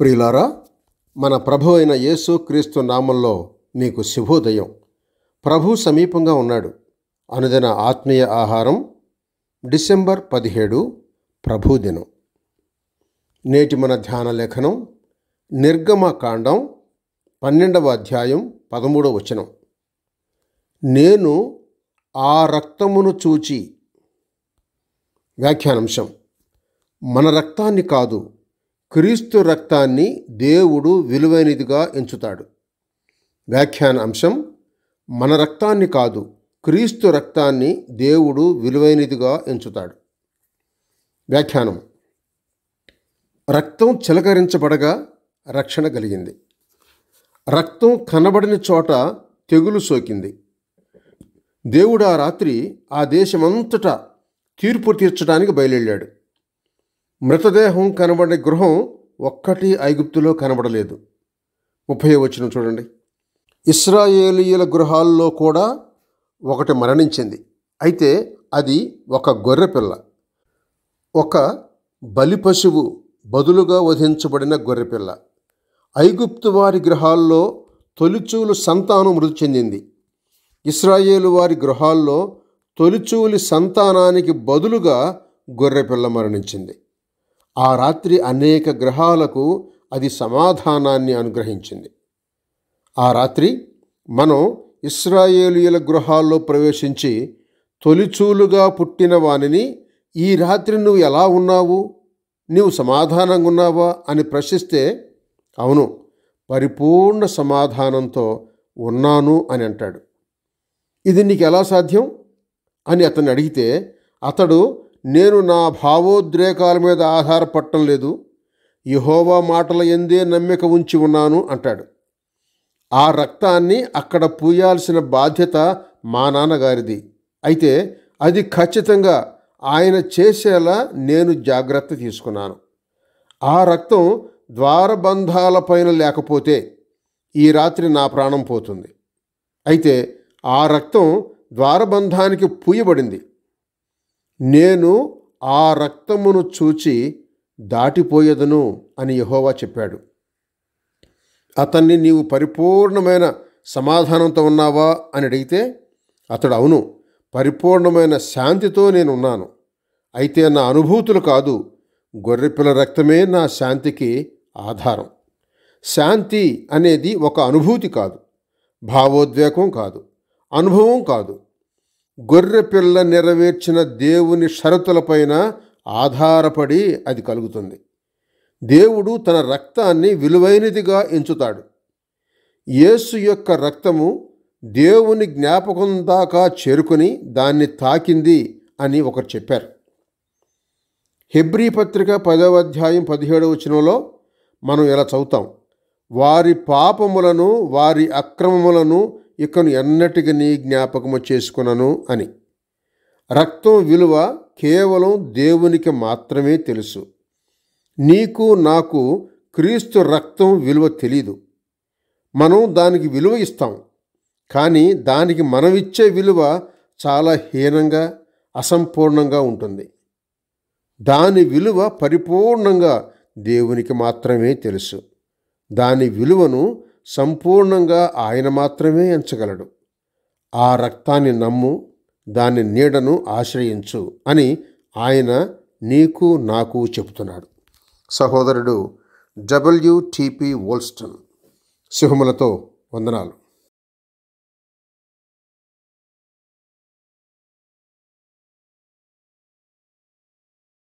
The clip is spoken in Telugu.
ప్రియులారా మన ప్రభు అయిన యేసు క్రీస్తు నామంలో మీకు శుభోదయం ప్రభు సమీపంగా ఉన్నాడు అనుదిన ఆత్మీయ ఆహారం డిసెంబర్ పదిహేడు ప్రభుదినం నేటి మన ధ్యాన లేఖనం కాండం పన్నెండవ అధ్యాయం పదమూడవ వచనం నేను ఆ రక్తమును చూచి వ్యాఖ్యానాంశం మన రక్తాన్ని కాదు క్రీస్తు రక్తాన్ని దేవుడు విలువైనదిగా ఎంచుతాడు వ్యాఖ్యాన అంశం మన రక్తాన్ని కాదు క్రీస్తు రక్తాన్ని దేవుడు విలువైనదిగా ఎంచుతాడు వ్యాఖ్యానం రక్తం చిలకరించబడగా రక్షణ కలిగింది రక్తం కనబడిన చోట తెగులు సోకింది దేవుడు ఆ రాత్రి ఆ దేశమంతటా తీర్పు తీర్చడానికి బయలుదేరాడు మృతదేహం కనబడే గృహం ఒక్కటి ఐగుప్తులో కనబడలేదు ముప్పై వచ్చిన చూడండి ఇస్రాయేలీయుల గృహాల్లో కూడా ఒకటి మరణించింది అయితే అది ఒక గొర్రెపిల్ల ఒక బలి పశువు బదులుగా వధించబడిన గొర్రెపిల్ల ఐగుప్తు వారి గృహాల్లో తొలిచూలు సంతానం మృతి చెందింది ఇస్రాయేలు వారి గృహాల్లో తొలిచూలి సంతానానికి బదులుగా గొర్రెపిల్ల మరణించింది ఆ రాత్రి అనేక గ్రహాలకు అది సమాధానాన్ని అనుగ్రహించింది ఆ రాత్రి మనం ఇస్రాయేలీయుల గృహాల్లో ప్రవేశించి తొలిచూలుగా పుట్టిన వానిని ఈ రాత్రి నువ్వు ఎలా ఉన్నావు నీవు సమాధానంగా ఉన్నావా అని ప్రశ్నిస్తే అవును పరిపూర్ణ సమాధానంతో ఉన్నాను అని అంటాడు ఇది నీకు ఎలా సాధ్యం అని అతను అడిగితే అతడు నేను నా భావోద్రేకాల మీద ఆధారపడటం లేదు యహోవా మాటల ఎందే నమ్మిక ఉంచి ఉన్నాను అంటాడు ఆ రక్తాన్ని అక్కడ పూయాల్సిన బాధ్యత మా నాన్నగారిది అయితే అది ఖచ్చితంగా ఆయన చేసేలా నేను జాగ్రత్త తీసుకున్నాను ఆ రక్తం ద్వారబంధాలపైన లేకపోతే ఈ రాత్రి నా ప్రాణం పోతుంది అయితే ఆ రక్తం ద్వారబంధానికి పూయబడింది నేను ఆ రక్తమును చూచి దాటిపోయేదను అని యహోవా చెప్పాడు అతన్ని నీవు పరిపూర్ణమైన సమాధానంతో ఉన్నావా అని అడిగితే అతడు అవును పరిపూర్ణమైన శాంతితో నేను ఉన్నాను అయితే నా అనుభూతులు కాదు గొర్రెపిల్ల రక్తమే నా శాంతికి ఆధారం శాంతి అనేది ఒక అనుభూతి కాదు భావోద్వేగం కాదు అనుభవం కాదు గొర్రెపిల్ల నెరవేర్చిన దేవుని షరతులపైన ఆధారపడి అది కలుగుతుంది దేవుడు తన రక్తాన్ని విలువైనదిగా ఎంచుతాడు యేసు యొక్క రక్తము దేవుని జ్ఞాపకం దాకా చేరుకుని దాన్ని తాకింది అని ఒకరు చెప్పారు హెబ్రీ పత్రిక పదవ అధ్యాయం పదిహేడవ వచనంలో మనం ఇలా చదువుతాం వారి పాపములను వారి అక్రమములను ఇకను ఎన్నటికి నీ జ్ఞాపకము చేసుకున్నాను అని రక్తం విలువ కేవలం దేవునికి మాత్రమే తెలుసు నీకు నాకు క్రీస్తు రక్తం విలువ తెలీదు మనం దానికి విలువ ఇస్తాం కానీ దానికి మనం ఇచ్చే విలువ చాలా హీనంగా అసంపూర్ణంగా ఉంటుంది దాని విలువ పరిపూర్ణంగా దేవునికి మాత్రమే తెలుసు దాని విలువను సంపూర్ణంగా ఆయన మాత్రమే ఎంచగలడు ఆ రక్తాన్ని నమ్ము దాని నీడను ఆశ్రయించు అని ఆయన నీకు నాకు చెబుతున్నాడు సహోదరుడు డబ్ల్యూటిపి వోల్స్టన్ సింహములతో వందనాలు